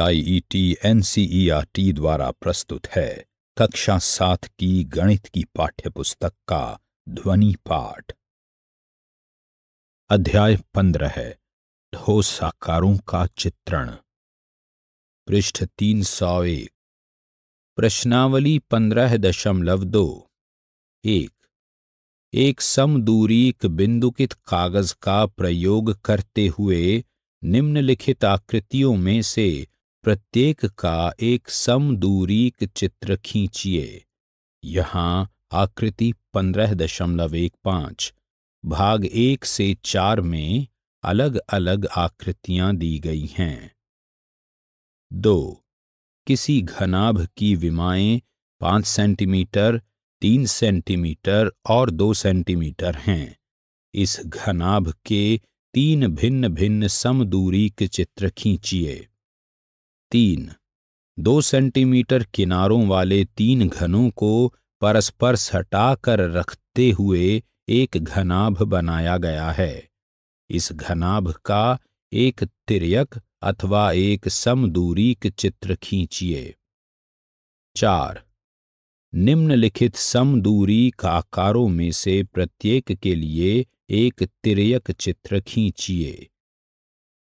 R T e e द्वारा प्रस्तुत है कक्षा सात की गणित की पाठ्य पुस्तक का ध्वनि पाठ अध्याय पंद्रह है ठोस आकारों का चित्रण पृष्ठ तीन सौ एक प्रश्नावली पंद्रह दशमलव दो एक एक समदूरीक बिंदुकित कागज का प्रयोग करते हुए निम्नलिखित आकृतियों में से प्रत्येक का एक समदूरीक चित्र खींचिए यहाँ आकृति पंद्रह दशमलव एक पाँच भाग एक से चार में अलग अलग आकृतियां दी गई हैं दो किसी घनाभ की विमाएं पाँच सेंटीमीटर तीन सेंटीमीटर और दो सेंटीमीटर हैं इस घनाभ के तीन भिन्न भिन्न दूरी के चित्र खींचिए तीन दो सेंटीमीटर किनारों वाले तीन घनों को परस्पर सटाकर रखते हुए एक घनाभ बनाया गया है इस घनाभ का एक तिरयक अथवा एक के चित्र खींचिए चार निम्नलिखित का आकारों में से प्रत्येक के लिए एक तिरयक चित्र खींचिए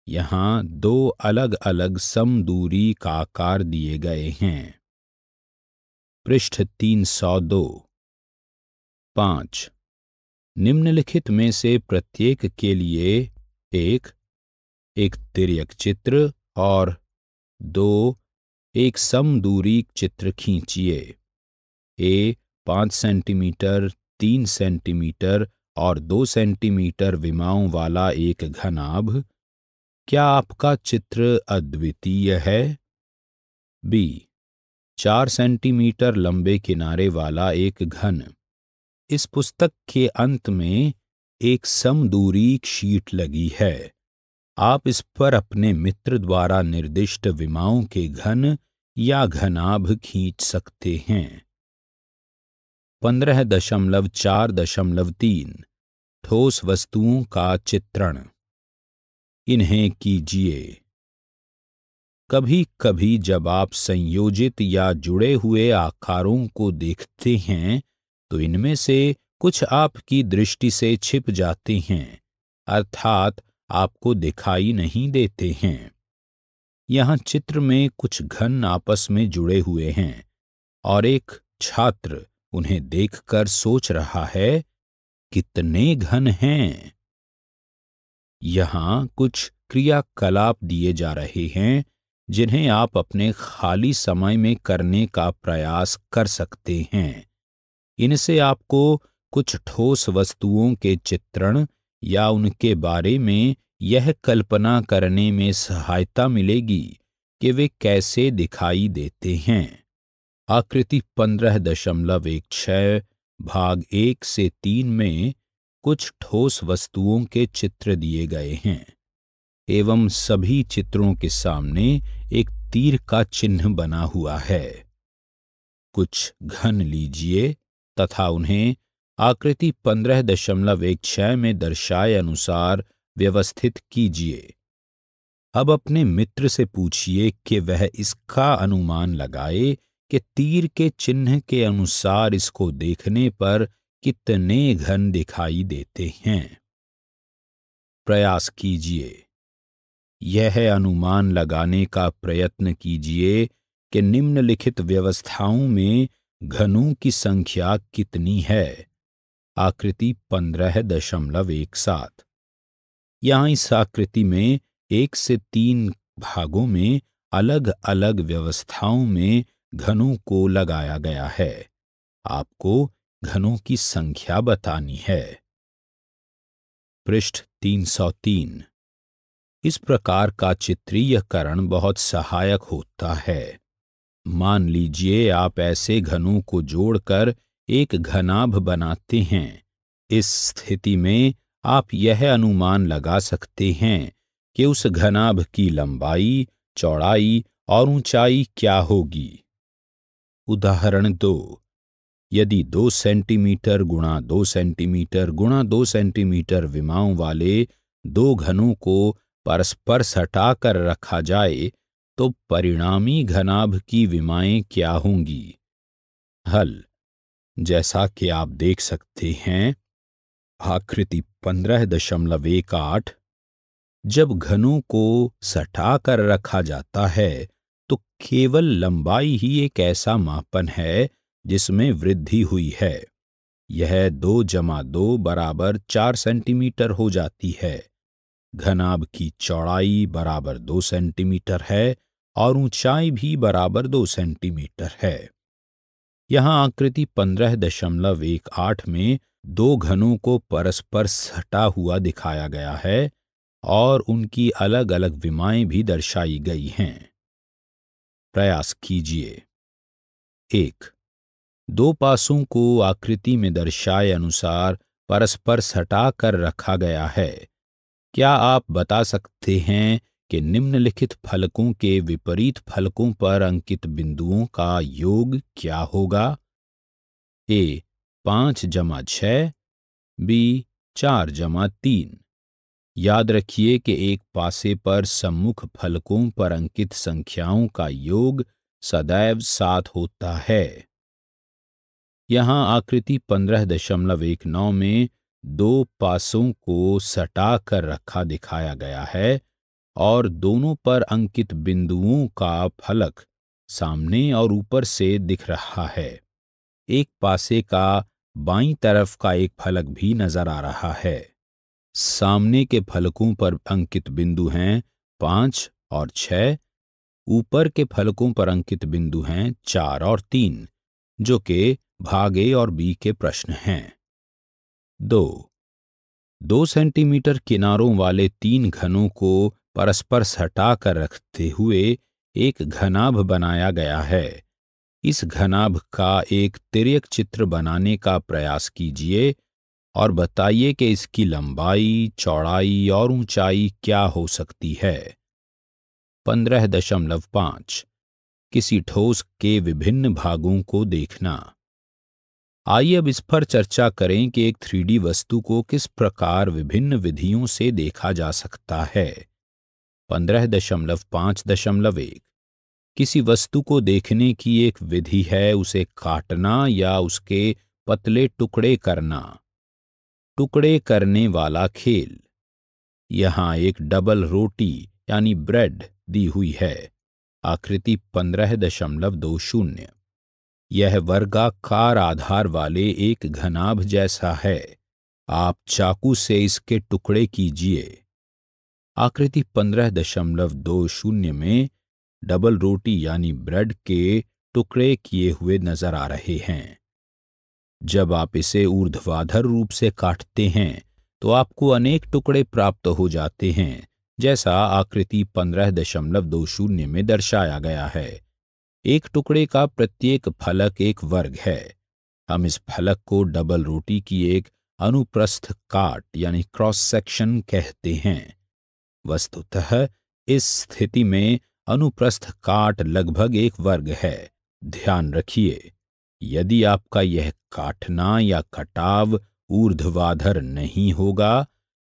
यहां दो अलग अलग समदूरी का आकार दिए गए हैं पृष्ठ तीन सौ दो पांच निम्नलिखित में से प्रत्येक के लिए एक एक तिरयक चित्र और दो एक दूरी चित्र खींचिए ए पांच सेंटीमीटर तीन सेंटीमीटर और दो सेंटीमीटर विमाओं वाला एक घनाभ क्या आपका चित्र अद्वितीय है बी चार सेंटीमीटर लंबे किनारे वाला एक घन इस पुस्तक के अंत में एक समदूरी शीट लगी है आप इस पर अपने मित्र द्वारा निर्दिष्ट विमाओं के घन या घनाभ खींच सकते हैं पंद्रह दशमलव चार दशमलव तीन ठोस वस्तुओं का चित्रण इन्हें कीजिए कभी कभी जब आप संयोजित या जुड़े हुए आकारों को देखते हैं तो इनमें से कुछ आपकी दृष्टि से छिप जाते हैं अर्थात आपको दिखाई नहीं देते हैं यहाँ चित्र में कुछ घन आपस में जुड़े हुए हैं और एक छात्र उन्हें देखकर सोच रहा है कितने घन हैं यहां कुछ क्रियाकलाप दिए जा रहे हैं जिन्हें आप अपने खाली समय में करने का प्रयास कर सकते हैं इनसे आपको कुछ ठोस वस्तुओं के चित्रण या उनके बारे में यह कल्पना करने में सहायता मिलेगी कि वे कैसे दिखाई देते हैं आकृति पंद्रह दशमलव एक छः भाग एक से तीन में कुछ ठोस वस्तुओं के चित्र दिए गए हैं एवं सभी चित्रों के सामने एक तीर का चिन्ह बना हुआ है कुछ घन लीजिए तथा उन्हें आकृति पंद्रह दशमलव एक छः में दर्शाए अनुसार व्यवस्थित कीजिए अब अपने मित्र से पूछिए कि वह इसका अनुमान लगाए कि तीर के चिन्ह के अनुसार इसको देखने पर कितने घन दिखाई देते हैं प्रयास कीजिए यह अनुमान लगाने का प्रयत्न कीजिए कि निम्नलिखित व्यवस्थाओं में घनों की संख्या कितनी है आकृति पंद्रह दशमलव एक सात यहां इस आकृति में एक से तीन भागों में अलग अलग व्यवस्थाओं में घनों को लगाया गया है आपको घनों की संख्या बतानी है पृष्ठ 303 इस प्रकार का चित्रीयकरण बहुत सहायक होता है मान लीजिए आप ऐसे घनों को जोड़कर एक घनाभ बनाते हैं इस स्थिति में आप यह अनुमान लगा सकते हैं कि उस घनाभ की लंबाई चौड़ाई और ऊंचाई क्या होगी उदाहरण दो यदि दो सेंटीमीटर गुणा दो सेंटीमीटर गुणा दो सेंटीमीटर विमाओं वाले दो घनों को परस्पर सटाकर रखा जाए तो परिणामी घनाभ की विमाएं क्या होंगी हल जैसा कि आप देख सकते हैं आकृति पंद्रह दशमलव एक आठ जब घनों को सटाकर रखा जाता है केवल लंबाई ही एक ऐसा मापन है जिसमें वृद्धि हुई है यह दो जमा दो बराबर चार सेंटीमीटर हो जाती है घनाब की चौड़ाई बराबर दो सेंटीमीटर है और ऊंचाई भी बराबर दो सेंटीमीटर है यहाँ आकृति पंद्रह दशमलव एक आठ में दो घनों को परस्पर सटा हुआ दिखाया गया है और उनकी अलग अलग विमाएं भी दर्शाई गई हैं प्रयास कीजिए एक दो पासों को आकृति में दर्शाए अनुसार परस्पर सटा कर रखा गया है क्या आप बता सकते हैं कि निम्नलिखित फलकों के विपरीत फलकों पर अंकित बिंदुओं का योग क्या होगा ए पांच जमा छ बी चार जमा तीन याद रखिए कि एक पासे पर सम्मुख फलकों पर अंकित संख्याओं का योग सदैव सात होता है यहाँ आकृति पंद्रह दशमलव एक नौ में दो पासों को सटा कर रखा दिखाया गया है और दोनों पर अंकित बिंदुओं का फलक सामने और ऊपर से दिख रहा है एक पासे का बाईं तरफ का एक फलक भी नजर आ रहा है सामने के फलकों पर अंकित बिंदु हैं पांच और छह ऊपर के फलकों पर अंकित बिंदु हैं चार और तीन जो कि भाग ए और बी के प्रश्न हैं दो दो सेंटीमीटर किनारों वाले तीन घनों को परस्पर सटा कर रखते हुए एक घनाभ बनाया गया है इस घनाभ का एक तिरक चित्र बनाने का प्रयास कीजिए और बताइए कि इसकी लंबाई चौड़ाई और ऊंचाई क्या हो सकती है पंद्रह दशमलव पांच किसी ठोस के विभिन्न भागों को देखना आइए अब इस पर चर्चा करें कि एक थ्री वस्तु को किस प्रकार विभिन्न विधियों से देखा जा सकता है पंद्रह दशमलव पांच दशमलव एक किसी वस्तु को देखने की एक विधि है उसे काटना या उसके पतले टुकड़े करना टुकड़े करने वाला खेल यहाँ एक डबल रोटी यानी ब्रेड दी हुई है आकृति पंद्रह दशमलव दो शून्य यह वर्गाकार आधार वाले एक घनाभ जैसा है आप चाकू से इसके टुकड़े कीजिए आकृति पंद्रह दशमलव दो शून्य में डबल रोटी यानी ब्रेड के टुकड़े किए हुए नजर आ रहे हैं जब आप इसे ऊर्ध्वाधर रूप से काटते हैं तो आपको अनेक टुकड़े प्राप्त हो जाते हैं जैसा आकृति पंद्रह दशमलव दो शून्य में दर्शाया गया है एक टुकड़े का प्रत्येक फलक एक वर्ग है हम इस फलक को डबल रोटी की एक अनुप्रस्थ काट यानी क्रॉस सेक्शन कहते हैं वस्तुतः इस स्थिति में अनुप्रस्थ काट लगभग एक वर्ग है ध्यान रखिए यदि आपका यह काटना या कटाव ऊर्ध्वाधर नहीं होगा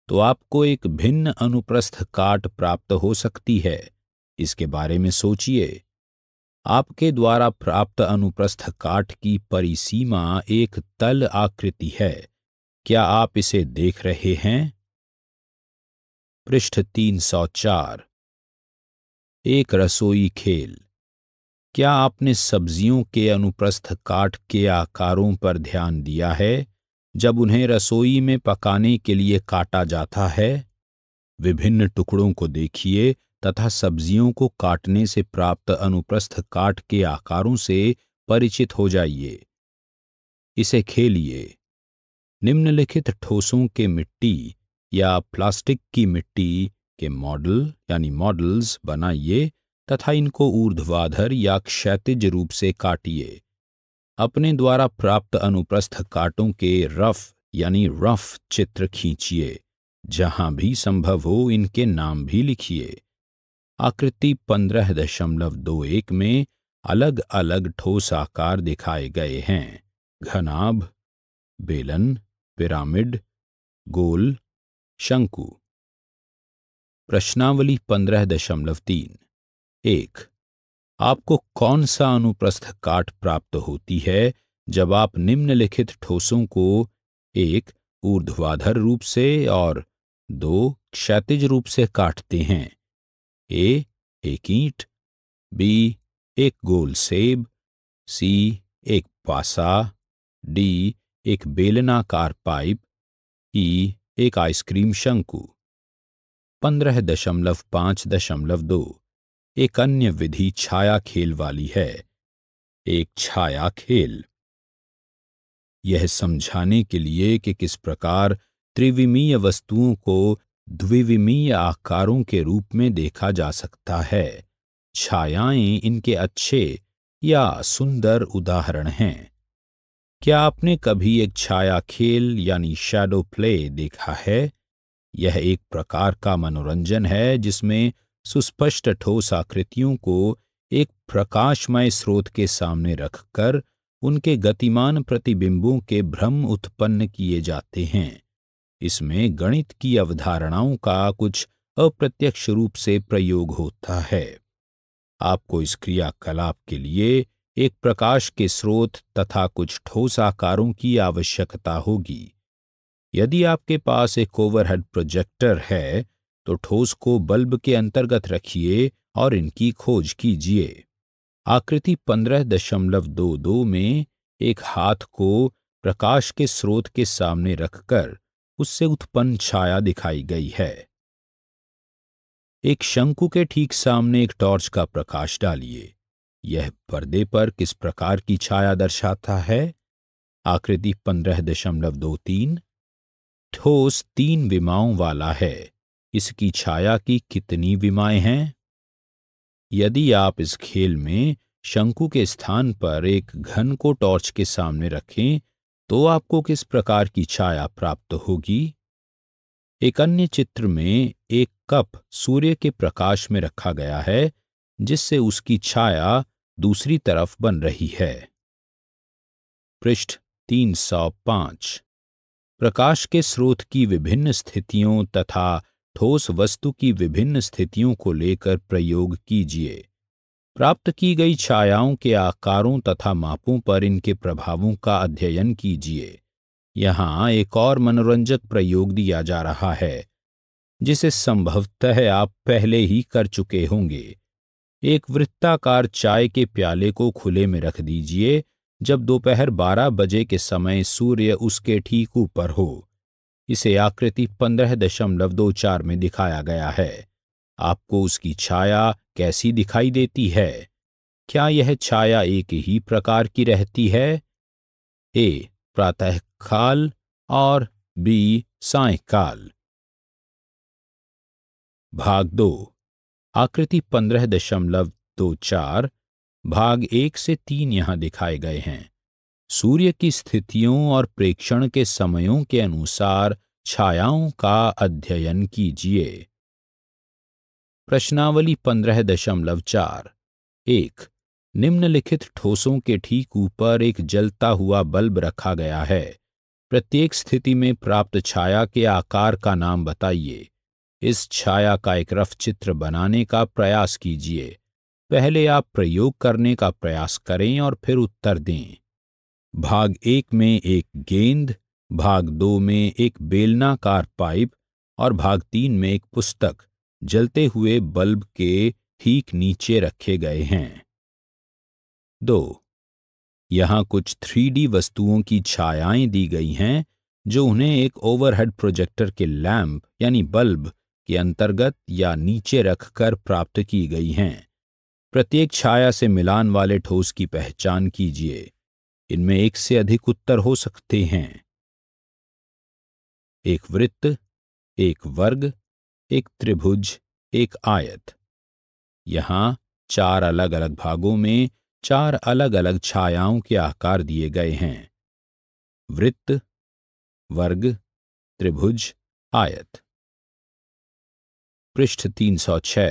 तो आपको एक भिन्न अनुप्रस्थ काट प्राप्त हो सकती है इसके बारे में सोचिए आपके द्वारा प्राप्त अनुप्रस्थ काट की परिसीमा एक तल आकृति है क्या आप इसे देख रहे हैं पृष्ठ 304 एक रसोई खेल क्या आपने सब्जियों के अनुप्रस्थ काट के आकारों पर ध्यान दिया है जब उन्हें रसोई में पकाने के लिए काटा जाता है विभिन्न टुकड़ों को देखिए तथा सब्जियों को काटने से प्राप्त अनुप्रस्थ काट के आकारों से परिचित हो जाइए इसे खेलिए निम्नलिखित ठोसों के मिट्टी या प्लास्टिक की मिट्टी के मॉडल यानी मॉडल्स बनाइए तथा इनको ऊर्ध्वाधर या क्षैतिज रूप से काटिए अपने द्वारा प्राप्त अनुप्रस्थ काटों के रफ यानी रफ चित्र खींचिए जहां भी संभव हो इनके नाम भी लिखिए आकृति पंद्रह दशमलव दो एक में अलग अलग ठोस आकार दिखाए गए हैं घनाभ बेलन पिरामिड गोल शंकु प्रश्नावली पंद्रह दशमलव तीन एक आपको कौन सा अनुप्रस्थ काट प्राप्त होती है जब आप निम्नलिखित ठोसों को एक ऊर्ध्वाधर रूप से और दो क्षैतिज रूप से काटते हैं ए एक ईंट बी एक गोल सेब सी एक पासा डी एक बेलनाकार पाइप ई एक आइसक्रीम शंकु पंद्रह दशमलव पांच दशमलव दो एक अन्य विधि छाया खेल वाली है एक छाया खेल यह समझाने के लिए कि किस प्रकार त्रिविमीय वस्तुओं को द्विविमीय आकारों के रूप में देखा जा सकता है छायाएं इनके अच्छे या सुंदर उदाहरण हैं क्या आपने कभी एक छाया खेल यानी शैडो प्ले देखा है यह एक प्रकार का मनोरंजन है जिसमें सुस्पष्ट ठोस आकृतियों को एक प्रकाशमय स्रोत के सामने रखकर उनके गतिमान प्रतिबिंबों के भ्रम उत्पन्न किए जाते हैं इसमें गणित की अवधारणाओं का कुछ अप्रत्यक्ष रूप से प्रयोग होता है आपको इस क्रियाकलाप के लिए एक प्रकाश के स्रोत तथा कुछ ठोस आकारों की आवश्यकता होगी यदि आपके पास एक ओवरहेड प्रोजेक्टर है तो ठोस को बल्ब के अंतर्गत रखिए और इनकी खोज कीजिए आकृति 15.22 में एक हाथ को प्रकाश के स्रोत के सामने रखकर उससे उत्पन्न छाया दिखाई गई है एक शंकु के ठीक सामने एक टॉर्च का प्रकाश डालिए यह पर्दे पर किस प्रकार की छाया दर्शाता है आकृति पंद्रह दशमलव दो तीन ठोस तीन विमाओं वाला है इसकी छाया की कितनी विमाएं हैं यदि आप इस खेल में शंकु के स्थान पर एक घन को टॉर्च के सामने रखें तो आपको किस प्रकार की छाया प्राप्त होगी एक अन्य चित्र में एक कप सूर्य के प्रकाश में रखा गया है जिससे उसकी छाया दूसरी तरफ बन रही है पृष्ठ 305 प्रकाश के स्रोत की विभिन्न स्थितियों तथा ठोस वस्तु की विभिन्न स्थितियों को लेकर प्रयोग कीजिए प्राप्त की गई छायाओं के आकारों तथा मापों पर इनके प्रभावों का अध्ययन कीजिए यहाँ एक और मनोरंजक प्रयोग दिया जा रहा है जिसे संभवतः आप पहले ही कर चुके होंगे एक वृत्ताकार चाय के प्याले को खुले में रख दीजिए जब दोपहर 12 बजे के समय सूर्य उसके ठीक ऊपर हो इसे आकृति पंद्रह दशमलव दो चार में दिखाया गया है आपको उसकी छाया कैसी दिखाई देती है क्या यह छाया एक ही प्रकार की रहती है ए प्रातःकाल और बी सायकाल भाग दो आकृति पंद्रह दशमलव दो चार भाग एक से तीन यहां दिखाए गए हैं सूर्य की स्थितियों और प्रेक्षण के समयों के अनुसार छायाओं का अध्ययन कीजिए प्रश्नावली पंद्रह दशमलव चार एक निम्नलिखित ठोसों के ठीक ऊपर एक जलता हुआ बल्ब रखा गया है प्रत्येक स्थिति में प्राप्त छाया के आकार का नाम बताइए इस छाया का एक रफ चित्र बनाने का प्रयास कीजिए पहले आप प्रयोग करने का प्रयास करें और फिर उत्तर दें भाग एक में एक गेंद भाग दो में एक बेलनाकार पाइप और भाग तीन में एक पुस्तक जलते हुए बल्ब के ठीक नीचे रखे गए हैं दो यहाँ कुछ थ्री वस्तुओं की छायाएं दी गई हैं जो उन्हें एक ओवरहेड प्रोजेक्टर के लैम्प यानी बल्ब के अंतर्गत या नीचे रखकर प्राप्त की गई हैं प्रत्येक छाया से मिलान वाले ठोस की पहचान कीजिए इनमें एक से अधिक उत्तर हो सकते हैं एक वृत्त एक वर्ग एक त्रिभुज एक आयत यहां चार अलग अलग भागों में चार अलग अलग छायाओं के आकार दिए गए हैं वृत्त वर्ग त्रिभुज आयत पृष्ठ 306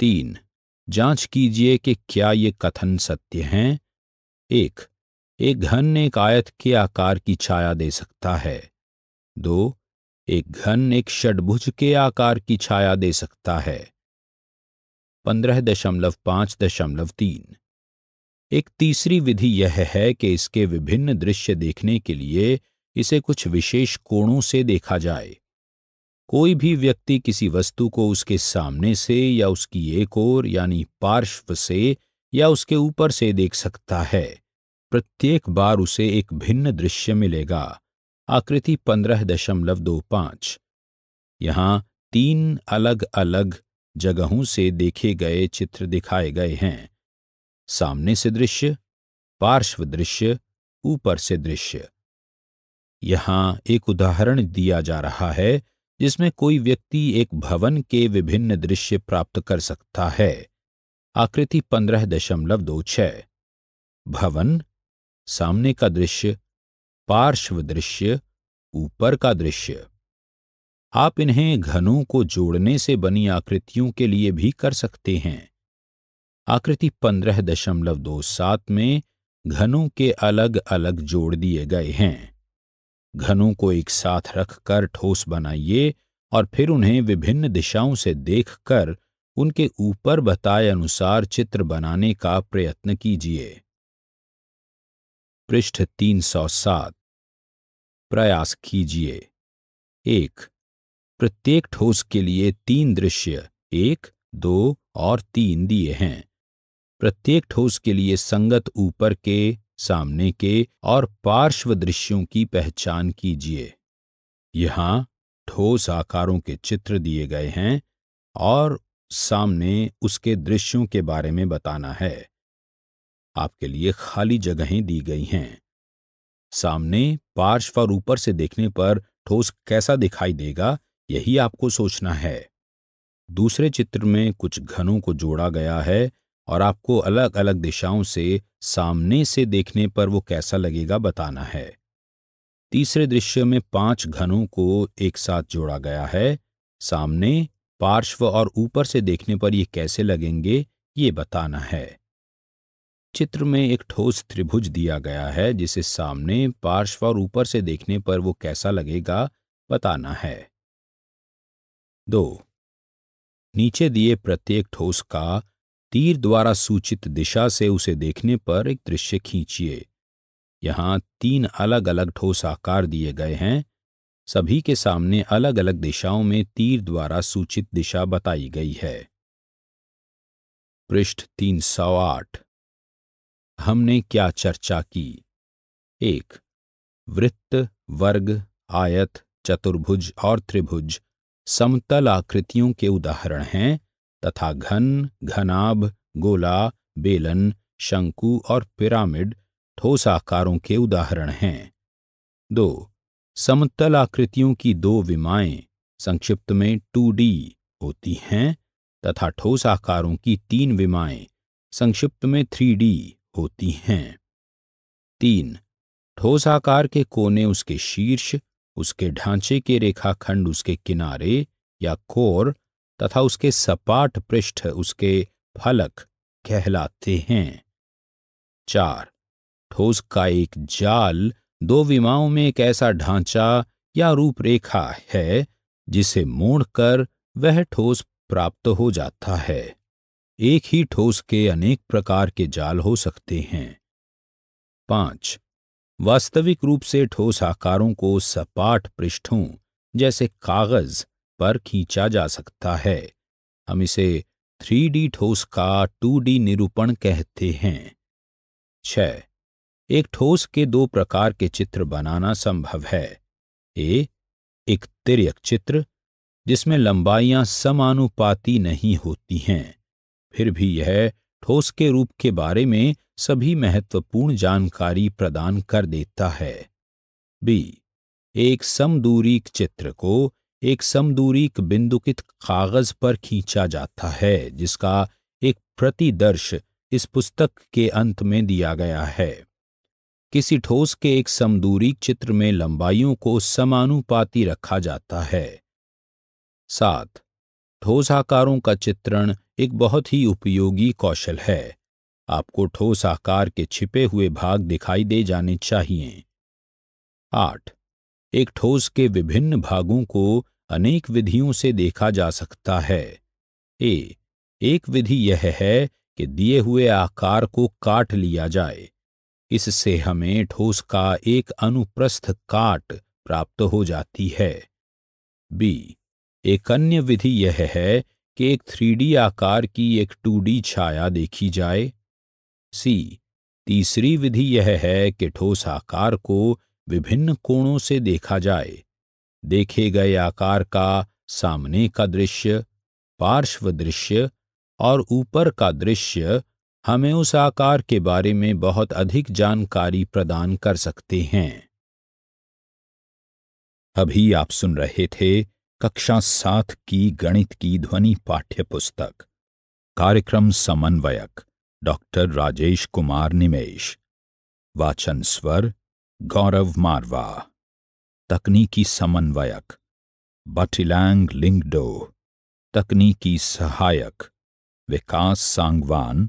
तीन जांच कीजिए कि क्या ये कथन सत्य हैं एक एक घन एक आयत के आकार की छाया दे सकता है दो एक घन एक षडभुज के आकार की छाया दे सकता है पंद्रह दशमलव पांच दशमलव तीन एक तीसरी विधि यह है कि इसके विभिन्न दृश्य देखने के लिए इसे कुछ विशेष कोणों से देखा जाए कोई भी व्यक्ति किसी वस्तु को उसके सामने से या उसकी एक ओर यानी पार्श्व से या उसके ऊपर से देख सकता है प्रत्येक बार उसे एक भिन्न दृश्य मिलेगा आकृति पंद्रह दशमलव दो पांच यहाँ तीन अलग अलग जगहों से देखे गए चित्र दिखाए गए हैं सामने से दृश्य पार्श्व दृश्य ऊपर से दृश्य यहाँ एक उदाहरण दिया जा रहा है जिसमें कोई व्यक्ति एक भवन के विभिन्न दृश्य प्राप्त कर सकता है आकृति पंद्रह दशमलव दो छ भवन सामने का दृश्य पार्श्व दृश्य ऊपर का दृश्य आप इन्हें घनों को जोड़ने से बनी आकृतियों के लिए भी कर सकते हैं आकृति पंद्रह दशमलव दो सात में घनों के अलग अलग जोड़ दिए गए हैं घनों को एक साथ रखकर ठोस बनाइए और फिर उन्हें विभिन्न दिशाओं से देखकर उनके ऊपर बताए अनुसार चित्र बनाने का प्रयत्न कीजिए पृष्ठ 307 प्रयास कीजिए एक प्रत्येक ठोस के लिए तीन दृश्य एक दो और तीन दिए हैं प्रत्येक ठोस के लिए संगत ऊपर के सामने के और पार्श्व दृश्यों की पहचान कीजिए यहां ठोस आकारों के चित्र दिए गए हैं और सामने उसके दृश्यों के बारे में बताना है आपके लिए खाली जगहें दी गई हैं सामने पार्श्व और ऊपर से देखने पर ठोस कैसा दिखाई देगा यही आपको सोचना है दूसरे चित्र में कुछ घनों को जोड़ा गया है और आपको अलग अलग दिशाओं से सामने से देखने पर वो कैसा लगेगा बताना है तीसरे दृश्य में पांच घनों को एक साथ जोड़ा गया है सामने पार्श्व और ऊपर से देखने पर ये कैसे लगेंगे ये बताना है चित्र में एक ठोस त्रिभुज दिया गया है जिसे सामने पार्श्व और ऊपर से देखने पर वो कैसा लगेगा बताना है दो नीचे दिए प्रत्येक ठोस का तीर द्वारा सूचित दिशा से उसे देखने पर एक दृश्य खींचिए यहाँ तीन अलग अलग ठोस आकार दिए गए हैं सभी के सामने अलग अलग दिशाओं में तीर द्वारा सूचित दिशा बताई गई है पृष्ठ 308 हमने क्या चर्चा की एक वृत्त वर्ग आयत चतुर्भुज और त्रिभुज समतल आकृतियों के उदाहरण हैं तथा घन घनाभ गोला बेलन शंकु और पिरामिड ठोस आकारों के उदाहरण हैं दो समतल आकृतियों की दो विमाएं संक्षिप्त में टू डी होती हैं तथा ठोस आकारों की तीन विमाएं संक्षिप्त में थ्री डी होती हैं तीन ठोस आकार के कोने उसके शीर्ष उसके ढांचे के रेखाखंड उसके किनारे या कोर तथा उसके सपाट पृष्ठ उसके फलक कहलाते हैं चार ठोस का एक जाल दो विमाओं में एक ऐसा ढांचा या रूपरेखा है जिसे मोड़कर वह ठोस प्राप्त हो जाता है एक ही ठोस के अनेक प्रकार के जाल हो सकते हैं पांच वास्तविक रूप से ठोस आकारों को सपाट पृष्ठों जैसे कागज पर खींचा जा सकता है हम इसे थ्री ठोस का टू निरूपण कहते हैं छ एक ठोस के दो प्रकार के चित्र बनाना संभव है ए एक तिरक चित्र जिसमें लंबाइयां समानुपाती नहीं होती हैं फिर भी यह ठोस के रूप के बारे में सभी महत्वपूर्ण जानकारी प्रदान कर देता है बी एक समदूरीक चित्र को एक समदूरीक बिंदुकित कागज पर खींचा जाता है जिसका एक प्रतिदर्श इस पुस्तक के अंत में दिया गया है किसी ठोस के एक समदूरी चित्र में लंबाइयों को समानुपाती रखा जाता है सात ठोस आकारों का चित्रण एक बहुत ही उपयोगी कौशल है आपको ठोस आकार के छिपे हुए भाग दिखाई दे जाने चाहिए आठ एक ठोस के विभिन्न भागों को अनेक विधियों से देखा जा सकता है ए एक विधि यह है कि दिए हुए आकार को काट लिया जाए इससे हमें ठोस का एक अनुप्रस्थ काट प्राप्त हो जाती है बी एक अन्य विधि यह है कि एक थ्री आकार की एक टू छाया देखी जाए सी तीसरी विधि यह है कि ठोस आकार को विभिन्न कोणों से देखा जाए देखे गए आकार का सामने का दृश्य पार्श्व दृश्य और ऊपर का दृश्य हमें उस आकार के बारे में बहुत अधिक जानकारी प्रदान कर सकते हैं अभी आप सुन रहे थे कक्षा सात की गणित की ध्वनि पाठ्य पुस्तक कार्यक्रम समन्वयक डॉक्टर राजेश कुमार निमेश वाचन स्वर गौरव मारवा तकनीकी समन्वयक बटिलैंग लिंगडो तकनीकी सहायक विकास सांगवान